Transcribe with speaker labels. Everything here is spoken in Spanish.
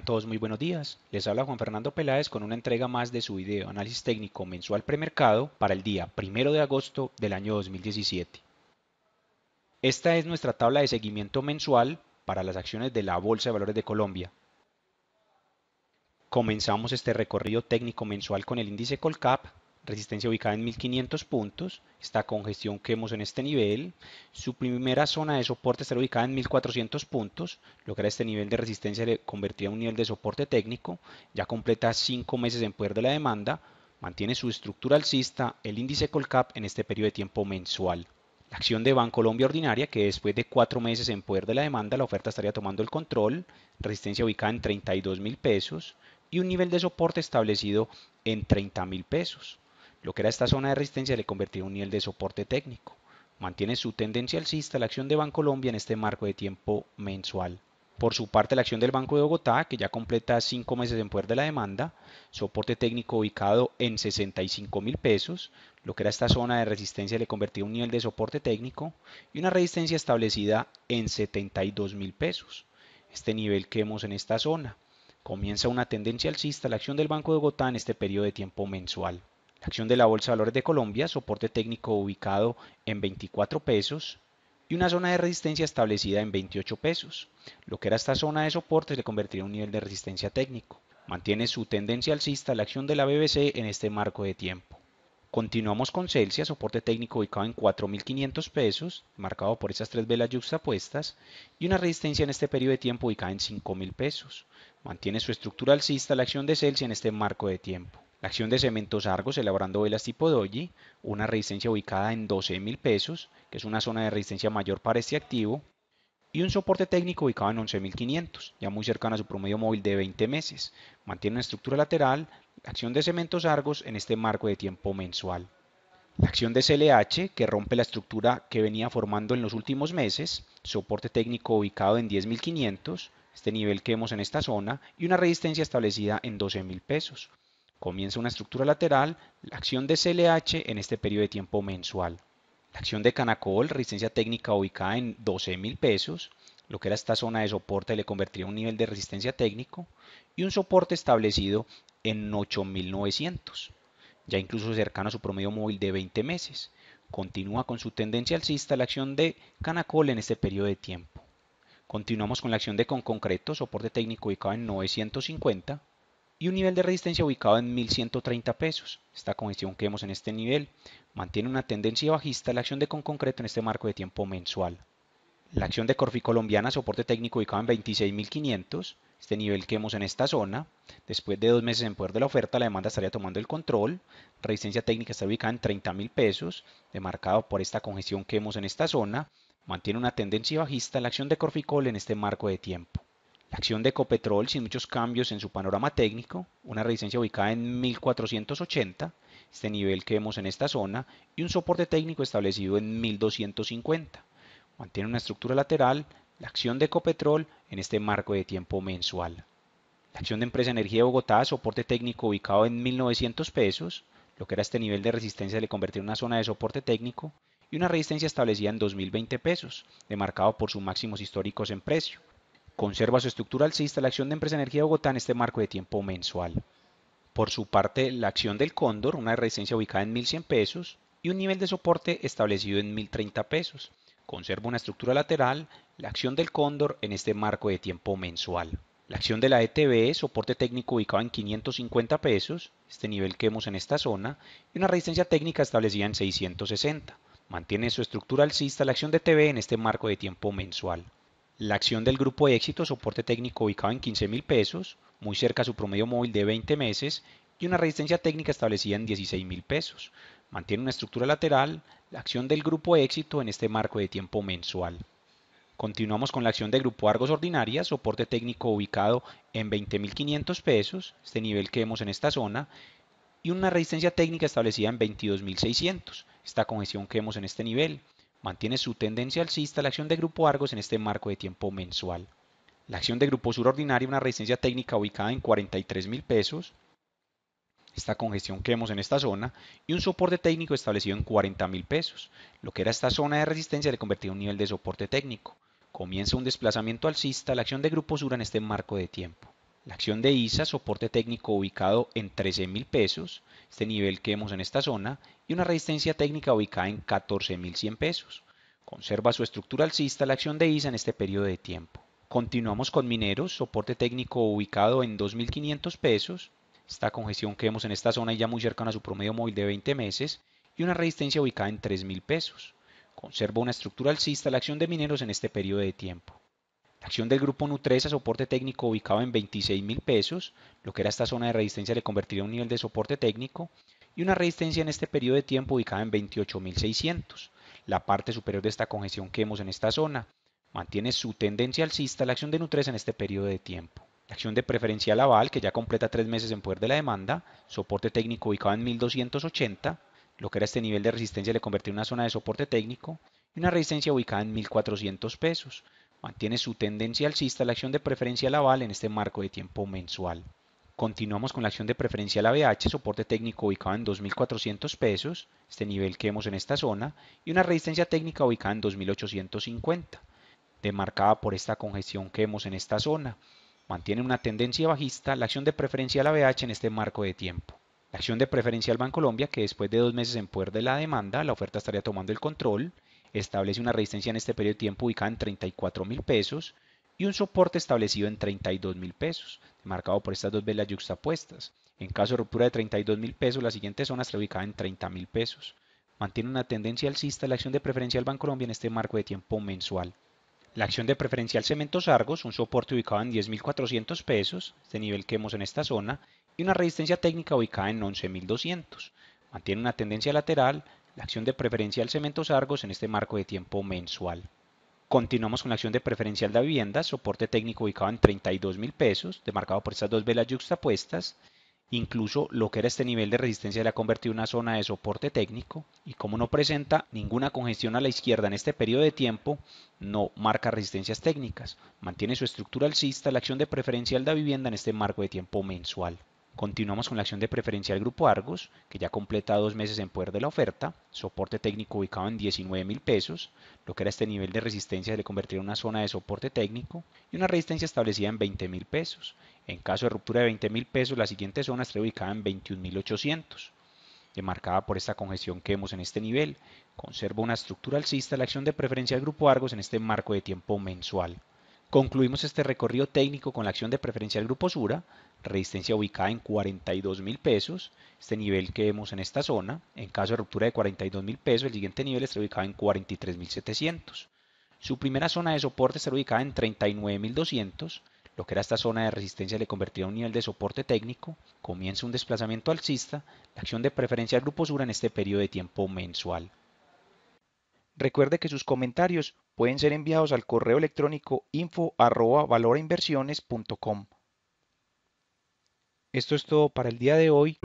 Speaker 1: todos muy buenos días. Les habla Juan Fernando Peláez con una entrega más de su video análisis técnico mensual premercado para el día 1 de agosto del año 2017. Esta es nuestra tabla de seguimiento mensual para las acciones de la Bolsa de Valores de Colombia. Comenzamos este recorrido técnico mensual con el índice Colcap, resistencia ubicada en 1500 puntos, esta congestión que vemos en este nivel, su primera zona de soporte estará ubicada en 1400 puntos, lo que era este nivel de resistencia le convertiría en un nivel de soporte técnico, ya completa 5 meses en poder de la demanda, mantiene su estructura alcista, el índice Colcap en este periodo de tiempo mensual. La acción de Colombia Ordinaria, que después de cuatro meses en poder de la demanda, la oferta estaría tomando el control, resistencia ubicada en 32 mil pesos y un nivel de soporte establecido en 30.000 mil pesos. Lo que era esta zona de resistencia le convirtió en un nivel de soporte técnico. Mantiene su tendencia alcista la acción de Bancolombia en este marco de tiempo mensual. Por su parte, la acción del Banco de Bogotá, que ya completa cinco meses en poder de la demanda, soporte técnico ubicado en 65 mil pesos, lo que era esta zona de resistencia le en un nivel de soporte técnico y una resistencia establecida en 72 mil pesos. Este nivel que vemos en esta zona comienza una tendencia alcista la acción del Banco de Bogotá en este periodo de tiempo mensual. La acción de la Bolsa de Valores de Colombia, soporte técnico ubicado en 24 pesos y una zona de resistencia establecida en 28 pesos. Lo que era esta zona de soporte se convertiría en un nivel de resistencia técnico. Mantiene su tendencia alcista la acción de la BBC en este marco de tiempo. Continuamos con Celsius, soporte técnico ubicado en 4.500 pesos, marcado por esas tres velas yuxtapuestas, y una resistencia en este periodo de tiempo ubicada en 5.000 pesos. Mantiene su estructura alcista la acción de Celsius en este marco de tiempo. La acción de Cementos Argos elaborando velas tipo doji, una resistencia ubicada en 12,000 pesos, que es una zona de resistencia mayor para este activo, y un soporte técnico ubicado en 11.500, ya muy cercano a su promedio móvil de 20 meses. Mantiene una estructura lateral, la acción de Cementos Argos en este marco de tiempo mensual. La acción de CLH, que rompe la estructura que venía formando en los últimos meses, soporte técnico ubicado en 10.500, este nivel que vemos en esta zona, y una resistencia establecida en 12.000 pesos. Comienza una estructura lateral, la acción de CLH en este periodo de tiempo mensual. La acción de Canacol, resistencia técnica ubicada en 12 mil pesos, lo que era esta zona de soporte le convertiría en un nivel de resistencia técnico y un soporte establecido en 8.900, ya incluso cercano a su promedio móvil de 20 meses. Continúa con su tendencia alcista la acción de Canacol en este periodo de tiempo. Continuamos con la acción de Conconcreto, soporte técnico ubicado en 950 y un nivel de resistencia ubicado en 1130 pesos. Esta congestión que vemos en este nivel mantiene una tendencia bajista la acción de con concreto en este marco de tiempo mensual. La acción de Corfi colombiana, soporte técnico ubicado en 26.500, este nivel que vemos en esta zona. Después de dos meses en poder de la oferta, la demanda estaría tomando el control. Resistencia técnica está ubicada en 30.000 pesos, demarcado por esta congestión que vemos en esta zona. Mantiene una tendencia bajista la acción de Corficol en este marco de tiempo. La acción de Ecopetrol, sin muchos cambios en su panorama técnico, una resistencia ubicada en 1480, este nivel que vemos en esta zona, y un soporte técnico establecido en 1250. Mantiene una estructura lateral, la acción de Ecopetrol en este marco de tiempo mensual. La acción de Empresa Energía de Bogotá, soporte técnico ubicado en 1900 pesos, lo que era este nivel de resistencia le convirtió en una zona de soporte técnico, y una resistencia establecida en 2020 pesos, demarcado por sus máximos históricos en precio. Conserva su estructura alcista la acción de Empresa Energía Bogotá en este marco de tiempo mensual. Por su parte, la acción del Cóndor, una resistencia ubicada en 1100 pesos y un nivel de soporte establecido en 1030 pesos. Conserva una estructura lateral, la acción del Cóndor en este marco de tiempo mensual. La acción de la ETB, soporte técnico ubicado en 550 pesos, este nivel que vemos en esta zona, y una resistencia técnica establecida en 660. Mantiene su estructura alcista la acción de ETB en este marco de tiempo mensual la acción del grupo éxito, soporte técnico ubicado en 15 mil pesos, muy cerca a su promedio móvil de 20 meses y una resistencia técnica establecida en 16 mil pesos. Mantiene una estructura lateral, la acción del grupo éxito en este marco de tiempo mensual. Continuamos con la acción del grupo Argos Ordinaria, soporte técnico ubicado en 20.500 pesos, este nivel que vemos en esta zona, y una resistencia técnica establecida en 22.600, esta congestión que vemos en este nivel mantiene su tendencia alcista la acción de grupo Argos en este marco de tiempo mensual. La acción de grupo sur ordinaria, una resistencia técnica ubicada en 43,000 pesos, esta congestión que vemos en esta zona, y un soporte técnico establecido en 40,000 pesos. Lo que era esta zona de resistencia le convertía en un nivel de soporte técnico. Comienza un desplazamiento alcista la acción de grupo sur en este marco de tiempo. La acción de ISA, soporte técnico ubicado en 13,000 pesos, este nivel que vemos en esta zona, y una resistencia técnica ubicada en 14,100 pesos. Conserva su estructura alcista la acción de ISA en este periodo de tiempo. Continuamos con mineros, soporte técnico ubicado en 2.500 pesos, esta congestión que vemos en esta zona y ya muy cercana a su promedio móvil de 20 meses, y una resistencia ubicada en 3.000 pesos. Conserva una estructura alcista la acción de mineros en este periodo de tiempo acción del grupo Nutresa, soporte técnico ubicado en 26 mil pesos, lo que era esta zona de resistencia le convertiría en un nivel de soporte técnico, y una resistencia en este periodo de tiempo ubicada en 28.600, la parte superior de esta congestión que vemos en esta zona. Mantiene su tendencia alcista la acción de Nutresa en este periodo de tiempo. La acción de Preferencia aval, que ya completa tres meses en poder de la demanda, soporte técnico ubicado en 1280, lo que era este nivel de resistencia le convertiría en una zona de soporte técnico, y una resistencia ubicada en 1400 pesos. Mantiene su tendencia alcista la acción de preferencia la val en este marco de tiempo mensual. Continuamos con la acción de preferencia la BH, soporte técnico ubicado en 2.400 pesos, este nivel que vemos en esta zona, y una resistencia técnica ubicada en 2.850, demarcada por esta congestión que vemos en esta zona. Mantiene una tendencia bajista la acción de preferencia a la BH en este marco de tiempo. La acción de preferencia al Banco Colombia, que después de dos meses en poder de la demanda, la oferta estaría tomando el control establece una resistencia en este periodo de tiempo ubicada en 34 mil pesos y un soporte establecido en 32 mil pesos, marcado por estas dos velas yuxtapuestas. En caso de ruptura de 32 mil pesos, la siguiente zona está ubicada en 30 mil pesos. Mantiene una tendencia alcista la acción de Preferencial del Banco Colombia en este marco de tiempo mensual. La acción de preferencial Cementos Argos, un soporte ubicado en 10.400 pesos, este nivel que hemos en esta zona, y una resistencia técnica ubicada en 11.200. Mantiene una tendencia lateral, la acción de preferencial Cementos Argos en este marco de tiempo mensual. Continuamos con la acción de preferencial de vivienda, soporte técnico ubicado en 32 mil pesos, demarcado por estas dos velas yuxtapuestas. Incluso lo que era este nivel de resistencia le ha convertido en una zona de soporte técnico y como no presenta ninguna congestión a la izquierda en este periodo de tiempo, no marca resistencias técnicas. Mantiene su estructura alcista la acción de preferencial de vivienda en este marco de tiempo mensual. Continuamos con la acción de Preferencia del Grupo Argos, que ya completa dos meses en poder de la oferta, soporte técnico ubicado en 19 mil pesos, lo que era este nivel de resistencia se le convertiría en una zona de soporte técnico y una resistencia establecida en 20 mil pesos. En caso de ruptura de 20 mil pesos, la siguiente zona estaría ubicada en 21.800, demarcada por esta congestión que vemos en este nivel. Conserva una estructura alcista la acción de Preferencia preferencial Grupo Argos en este marco de tiempo mensual. Concluimos este recorrido técnico con la acción de Preferencia del grupo Sura, resistencia ubicada en $42,000, pesos, este nivel que vemos en esta zona. En caso de ruptura de $42,000 pesos, el siguiente nivel está ubicado en $43,700. Su primera zona de soporte está ubicada en $39,200, Lo que era esta zona de resistencia le convertirá en un nivel de soporte técnico. Comienza un desplazamiento alcista. La acción de preferencia del grupo Sura en este periodo de tiempo mensual. Recuerde que sus comentarios pueden ser enviados al correo electrónico info@valorainversiones.com. Esto es todo para el día de hoy.